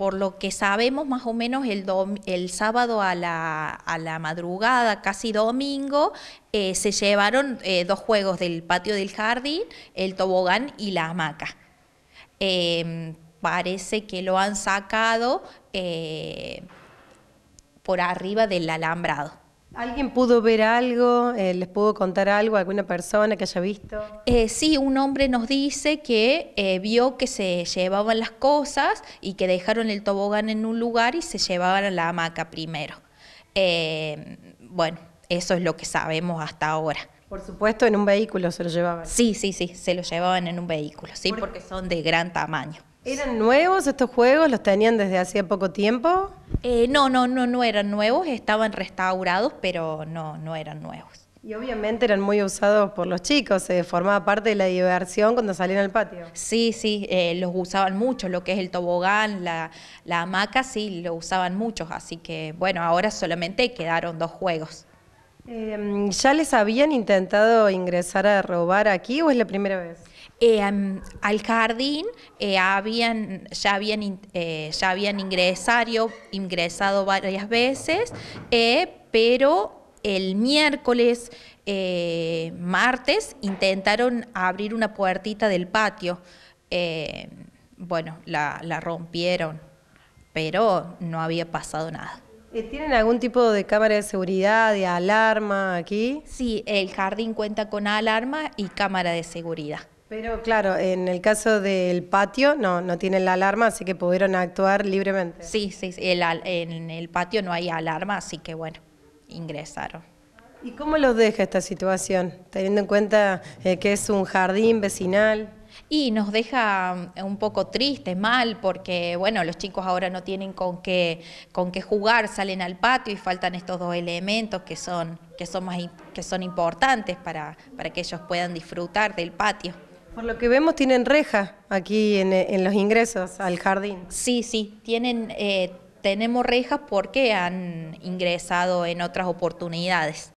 por lo que sabemos más o menos el, el sábado a la, madrugada, casi domingo, eh, se llevaron eh, dos juegos del patio del jardín, el tobogán y la hamaca. Em, parece que lo han sacado eh, por arriba del alambrado. ¿Alguien pudo ver algo? Eh, ¿Les pudo contar algo? ¿Alguna persona que haya visto? Eh, sí, un hombre nos dice que eh, vio que se llevaban las cosas y que dejaron el tobogán en un lugar y se llevaban a la hamaca primero. bueno, eso es lo que sabemos hasta ahora. Por supuesto, en un vehículo se lo llevaban. Sí, sí, sí, se lo llevaban en un vehículo, sí, porque son de gran tamaño. ¿Eran nuevos estos juegos? ¿Los tenían desde hacía poco tiempo? Eh, no, no, no, no eran nuevos, estaban restaurados, pero no, no eran nuevos. Y obviamente eran muy usados por los chicos, se formaba parte de la diversión cuando salían al patio. Sí, sí, eh, los usaban mucho, lo que es el tobogán, la, la, hamaca, sí, lo usaban muchos, así que bueno, ahora solamente quedaron dos juegos. Em, ¿Ya les habían intentado ingresar a robar aquí o es la primera vez? Eh, al jardín eh, habían, ya, habían, eh, ya habían ingresado varias veces, pero el miércoles, martes, intentaron abrir una puertita del patio. bueno, la, la rompieron, pero no había pasado nada. ¿Tienen algún tipo de cámara de seguridad, de alarma aquí? Sí, el jardín cuenta con alarma y cámara de seguridad. Pero claro, en el caso del patio, no, no tienen la alarma, así que pudieron actuar libremente. Sí, sí, en el patio no hay alarma, así que bueno, ingresaron. ¿Y cómo los deja esta situación, teniendo en cuenta eh, que es un jardín vecinal? Y nos deja mm, un poco triste, mal, porque bueno, los chicos ahora no tienen con qué, con qué jugar, salen al patio y faltan estos dos elementos que son, que son, más, que son importantes para, para que ellos puedan disfrutar del patio. Por lo que vemos tienen rejas aquí en, los ingresos al jardín. Sí, sí, tienen, eh, tenemos rejas porque han ingresado en otras oportunidades.